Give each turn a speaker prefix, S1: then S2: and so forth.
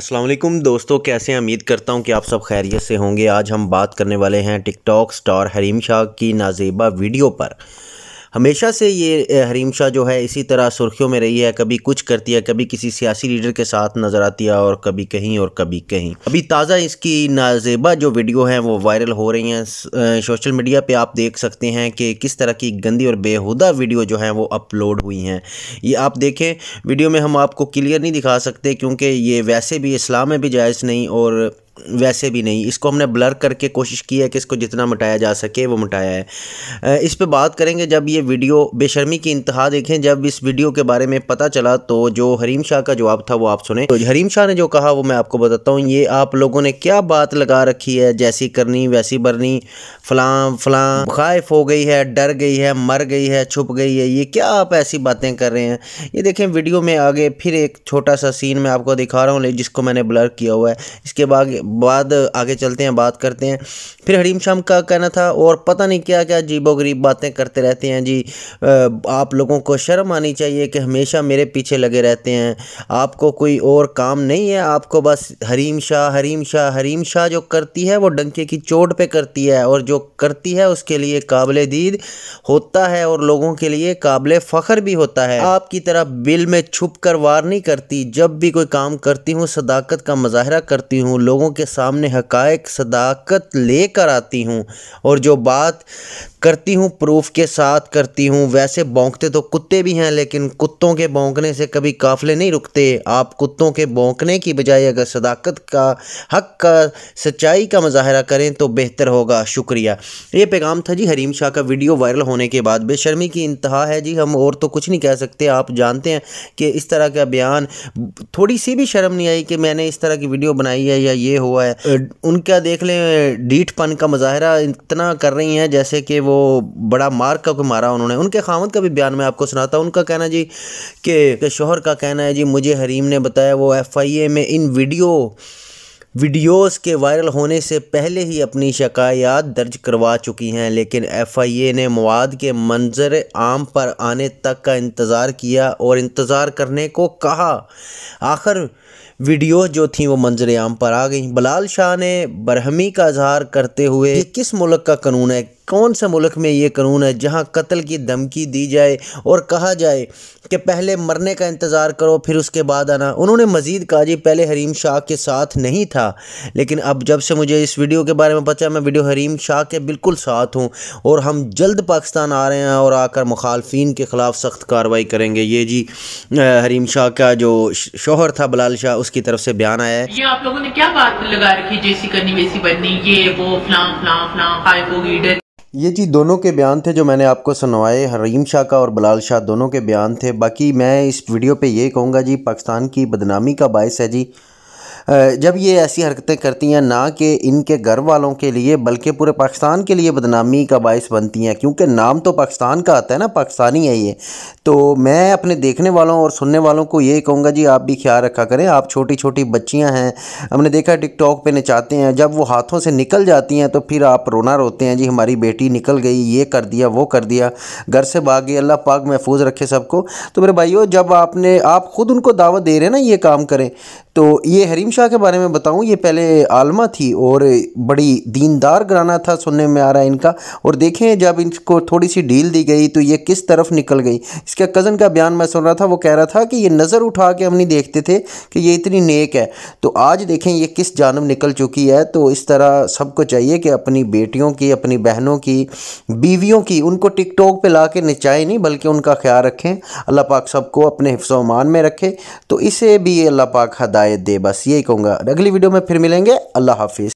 S1: असलम दोस्तों कैसे उम्मीद करता हूँ कि आप सब खैरियत से होंगे आज हम बात करने वाले हैं टिकटॉक स्टार हरीम शाह की नाजेबा वीडियो पर हमेशा से ये हरीम शाह जो है इसी तरह सुर्खियों में रही है कभी कुछ करती है कभी किसी सियासी लीडर के साथ नजर आती है और कभी कहीं और कभी कहीं अभी ताज़ा इसकी नाजेबा जो वीडियो हैं वो वायरल हो रही हैं सोशल मीडिया पर आप देख सकते हैं कि किस तरह की गंदी और बेहुदा वीडियो जो है वो अपलोड हुई हैं ये आप देखें वीडियो में हम आपको क्लियर नहीं दिखा सकते क्योंकि ये वैसे भी इस्लाम में भी जायज़ नहीं और वैसे भी नहीं इसको हमने ब्लर करके कोशिश की है कि इसको जितना मिटाया जा सके वो मिटाया है इस पर बात करेंगे जब ये वीडियो बेशर्मी की इंतहा देखें जब इस वीडियो के बारे में पता चला तो जो हरीम शाह का जवाब था वो आप सुने तो हरीम शाह ने जो कहा वो मैं आपको बताता हूँ ये आप लोगों ने क्या बात लगा रखी है जैसी करनी वैसी भरनी फलां फलां खाइफ हो गई है डर गई है मर गई है छुप गई है ये क्या आप ऐसी बातें कर रहे हैं ये देखें वीडियो में आगे फिर एक छोटा सा सीन मैं आपको दिखा रहा हूँ जिसको मैंने ब्लर किया हुआ है इसके बाद बाद आगे चलते हैं बात करते हैं फिर हरीम शाम का कहना था और पता नहीं क्या क्या जीबो गरीब बातें करते रहते हैं जी आप लोगों को शर्म आनी चाहिए कि हमेशा मेरे पीछे लगे रहते हैं आपको कोई और काम नहीं है आपको बस हरीम शाह हरीम शाह हरीम शाह जो करती है वो डंके की चोट पे करती है और जो करती है उसके लिए काबिल दीद होता है और लोगों के लिए काबिल फ़ख्र भी होता है आपकी तरह बिल में छुप कर वार नहीं करती जब भी कोई काम करती हूँ सदाकत का मज़ाहरा करती हूँ लोगों के सामने हकायक सदाकत लेकर आती हूँ और जो बात करती हूँ प्रूफ के साथ करती हूँ वैसे बौंकते तो कुत्ते भी हैं लेकिन कुत्तों के बौंकने से कभी काफ़ले नहीं रुकते आप कुत्तों के बौंकने की बजाय अगर सदाकत का हक का सच्चाई का मुजाहरा करें तो बेहतर होगा शुक्रिया ये पैगाम था जी हरीम शाह का वीडियो वायरल होने के बाद बेशर्मी की इंतहा है जी हम और तो कुछ नहीं कह सकते आप जानते हैं कि इस तरह का बयान थोड़ी सी भी शर्म नहीं आई कि मैंने इस तरह की वीडियो बनाई है या ये हुआ है उनका देख लें डीठपन का मुजाहरा इतना कर रही हैं जैसे कि वो बड़ा मार का कोई मारा उन्होंने उनके खामद का भी बयान मैं आपको सुनाता हूँ उनका कहना जी कि शोहर का कहना है जी मुझे हरीम ने बताया वो एफ आई ए में इन वीडियो वीडियोस के वायरल होने से पहले ही अपनी शिकायत दर्ज करवा चुकी हैं लेकिन एफआईए ने मवाद के मंजर आम पर आने तक का इंतज़ार किया और इंतज़ार करने को कहा आखिर वीडियो जो थी वो मंजर आम पर आ गई बलाल शाह ने बरहमी का इजहार करते हुए किस मुल्क का कानून है कौन से मुल्क में ये कानून है जहाँ कत्ल की धमकी दी जाए और कहा जाए कि पहले मरने का इंतज़ार करो फिर उसके बाद आना उन्होंने मज़ीद कहा जी पहले हरीम शाह के साथ नहीं था लेकिन अब जब से मुझे इस वीडियो के बारे में पता है मैं वीडियो हरीम शाह के बिल्कुल साथ हूँ और हम जल्द पाकिस्तान आ रहे हैं और आकर मुखालफन के ख़िलाफ़ सख्त कार्रवाई करेंगे ये जी हरीम शाह का जो शोहर था बलाल शाह उसकी तरफ से बयान आया है ये आप लोगों ने क्या बात लगा रखी जैसी करनी वैसी बननी ये वो फलां फलां फलां खाए वो लीडर ये जी दोनों के बयान थे जो मैंने आपको सुनवाए हरीम शाह का और बलाल शाह दोनों के बयान थे बाकी मैं इस वीडियो पे ये कहूँगा जी पाकिस्तान की बदनामी का बायस है जी जब ये ऐसी हरकतें करती हैं ना कि इनके घर वालों के लिए बल्कि पूरे पाकिस्तान के लिए बदनामी का बायस बनती हैं क्योंकि नाम तो पाकिस्तान का आता है ना पाकिस्तानी है ये तो मैं अपने देखने वालों और सुनने वालों को ये कहूँगा जी आप भी ख्याल रखा करें आप छोटी छोटी बच्चियाँ हैं हमने देखा टिकटॉक पर नचाते हैं जब वो हाथों से निकल जाती हैं तो फिर आप रोना रोते हैं जी हमारी बेटी निकल गई ये कर दिया वो कर दिया घर से भाग गई अल्लाह पाक महफूज रखे सबको तो मेरे भाइयों जब आपने आप ख़ुद उनको दावत दे रहे हैं ना ये काम करें तो ये हरीम शाह के बारे में बताऊं ये पहले आलमा थी और बड़ी दीनदार घराना था सुनने में आ रहा है इनका और देखें जब इनको थोड़ी सी ढील दी गई तो ये किस तरफ निकल गई इसका कज़न का बयान मैं सुन रहा था वो कह रहा था कि ये नज़र उठा के हम नहीं देखते थे कि ये इतनी नेक है तो आज देखें ये किस जानब निकल चुकी है तो इस तरह सबको चाहिए कि अपनी बेटियों की अपनी बहनों की बीवियों की उनको टिकटॉक पर ला के नचाएँ नहीं बल्कि उनका ख्याल रखें अल्लाह पाक सबको अपने हिफ्स मान में रखे तो इसे भी अल्लाह पाक हदा हिदायत दे बस यही कहूँगा अगली वीडियो में फिर मिलेंगे अल्लाह हाफिज़